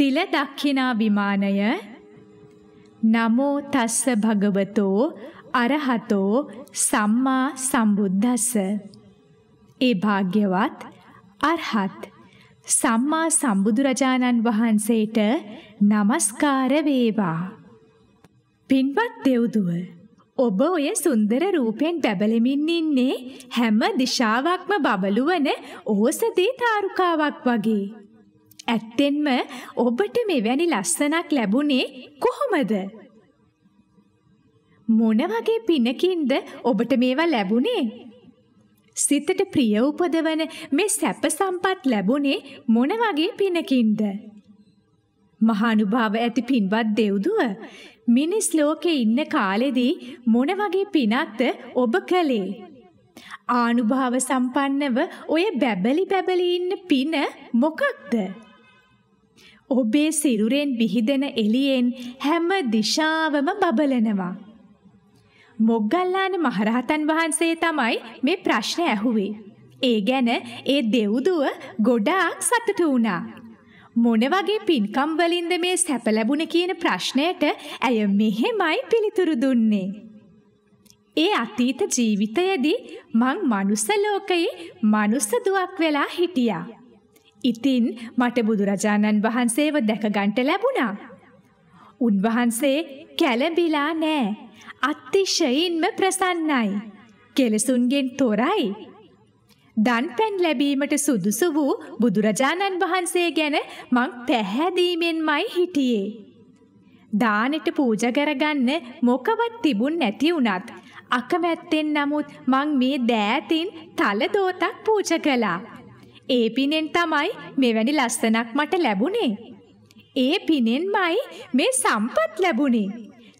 තිල දක්ඛිනාබිමානය නමෝ තස්ස භගවතෝ අරහතෝ සම්මා සම්බුද්දස්ස ඒ භාග්‍යවත් අරහත් සම්මා සම්බුදුරජාණන් වහන්සේට নমස්කාර වේවා පින්වත් දෙව්දුව ඔබ ඔය සුන්දර රූපෙන් බැබලෙමින් ඉන්නේ හැම දිශාවක්ම බබළුවන ඕසදී තාරුකාවක් වගේ ඇත්තෙන්ම ඔබට මෙවැනි ලස්සනක් ලැබුණේ කොහොමද? මොන වගේ පිනකින්ද ඔබට මේවා ලැබුණේ? සිතට ප්‍රිය උපදවන මේ සැප සම්පත් ලැබුණේ මොන වගේ පිනකින්ද? මහානුභාව ඇති පින්වත් දෙව්දුව මිනිස් ලෝකේ ඉන්න කාලෙදී මොන වගේ පිනක්ද ඔබ කළේ? ආනුභාව සම්පන්නව ඔය බැබලි බැබලි ඉන්න පින මොකක්ද? ඔබේ සිරුරෙන් විහිදෙන එළියෙන් හැම දිශාවම බබලනවා. මොග්ගල්ලාන මහරහතන් වහන්සේ තමයි මේ ප්‍රශ්න ඇහුවේ. ඒ ගැන ඒ දෙව්දුව ගොඩාක් සතුටු වුණා. මොන වගේ පින්කම් වලින්ද මේ සැප ලැබුණේ කියන ප්‍රශ්නයට ඇය මෙහෙමයි පිළිතුරු දුන්නේ. ඒ අතීත ජීවිතයේදී මං මනුස්ස ලෝකයේ මනුස්ස දුවක් වෙලා හිටියා. ඉතින් මට බුදුරජාණන් වහන්සේව දැකගන්ට ලැබුණා. උන්වහන්සේ කැළඹිලා නෑ. අතිශයින්ම ප්‍රසන්නයි. කෙලසුන්ගෙන් තොරයි. දන්පැන් ලැබීමට සුදුසු වූ බුදුරජාණන් වහන්සේ ගැන මං පැහැදීමෙන්මයි හිටියේ. දානෙට පූජ කරගන්න මොකවත් තිබුන් නැති වුණත් අකමැත්තෙන් නමුත් මං මේ දෑතින් තලදෝතක් පූජ කළා. ඒ පිනෙන් තමයි මෙවැනි ලස්සනක් මට ලැබුණේ. ඒ පිනෙන්මයි මේ සම්පත් ලැබුණේ.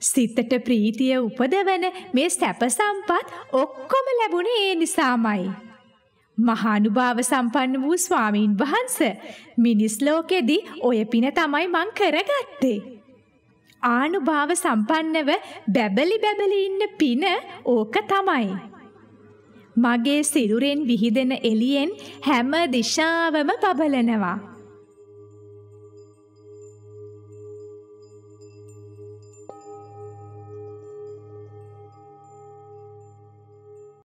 සිතට ප්‍රීතිය උපදවන මේ සැප සම්පත් ඔක්කොම ලැබුණේ ඒ නිසාමයි. මහානුභාව සම්පන්න වූ ස්වාමීන් වහන්ස මිනිස් ලෝකෙදී ඔය පින තමයි මං කරගත්තේ. ආනුභාව සම්පන්නව බැබලි බැබලි ඉන්න පින ඕක තමයි. මගේ සිරුරෙන් විහිදෙන එළියෙන් හැම දිශාවම බබලනවා.